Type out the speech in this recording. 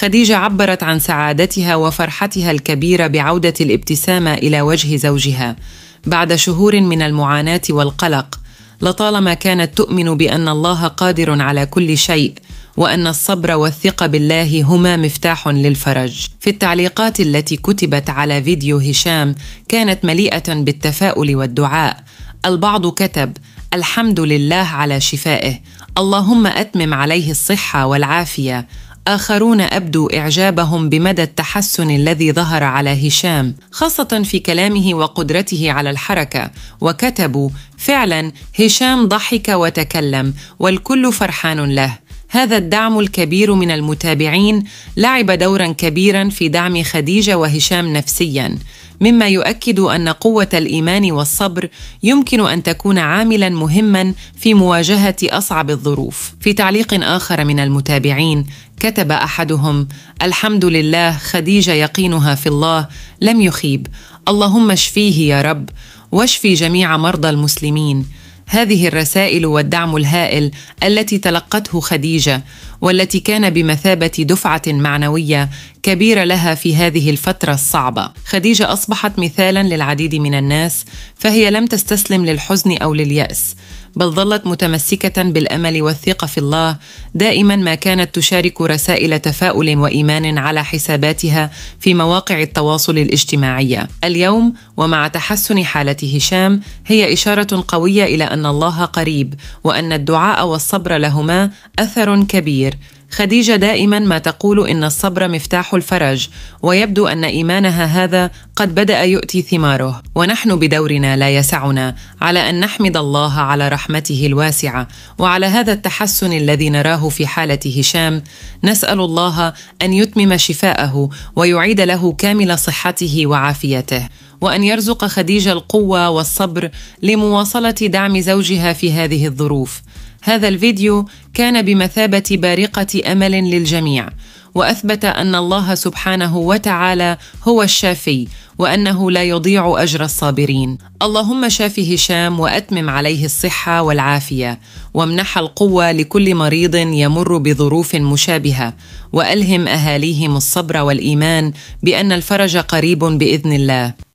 خديجة عبرت عن سعادتها وفرحتها الكبيرة بعودة الابتسامة إلى وجه زوجها بعد شهور من المعاناة والقلق لطالما كانت تؤمن بأن الله قادر على كل شيء وأن الصبر والثقة بالله هما مفتاح للفرج. في التعليقات التي كتبت على فيديو هشام كانت مليئة بالتفاؤل والدعاء. البعض كتب: الحمد لله على شفائه، اللهم أتمم عليه الصحة والعافية، آخرون أبدوا إعجابهم بمدى التحسن الذي ظهر على هشام خاصة في كلامه وقدرته على الحركة وكتبوا فعلا هشام ضحك وتكلم والكل فرحان له هذا الدعم الكبير من المتابعين لعب دورا كبيرا في دعم خديجه وهشام نفسيا مما يؤكد ان قوه الايمان والصبر يمكن ان تكون عاملا مهما في مواجهه اصعب الظروف في تعليق اخر من المتابعين كتب احدهم الحمد لله خديجه يقينها في الله لم يخيب اللهم اشفيه يا رب واشفي جميع مرضى المسلمين هذه الرسائل والدعم الهائل التي تلقته خديجه والتي كان بمثابه دفعه معنويه كبيره لها في هذه الفتره الصعبه خديجه اصبحت مثالا للعديد من الناس فهي لم تستسلم للحزن او للياس بل ظلت متمسكه بالامل والثقه في الله دائما ما كانت تشارك رسائل تفاؤل وايمان على حساباتها في مواقع التواصل الاجتماعيه اليوم ومع تحسن حاله هشام هي اشاره قويه الى ان الله قريب وان الدعاء والصبر لهما اثر كبير خديجة دائما ما تقول إن الصبر مفتاح الفرج ويبدو أن إيمانها هذا قد بدأ يؤتي ثماره ونحن بدورنا لا يسعنا على أن نحمد الله على رحمته الواسعة وعلى هذا التحسن الذي نراه في حالة هشام نسأل الله أن يتمم شفاءه ويعيد له كامل صحته وعافيته وان يرزق خديجه القوه والصبر لمواصله دعم زوجها في هذه الظروف هذا الفيديو كان بمثابة بارقة أمل للجميع وأثبت أن الله سبحانه وتعالى هو الشافي وأنه لا يضيع أجر الصابرين اللهم شاف هشام وأتمم عليه الصحة والعافية وامنح القوة لكل مريض يمر بظروف مشابهة وألهم أهاليهم الصبر والإيمان بأن الفرج قريب بإذن الله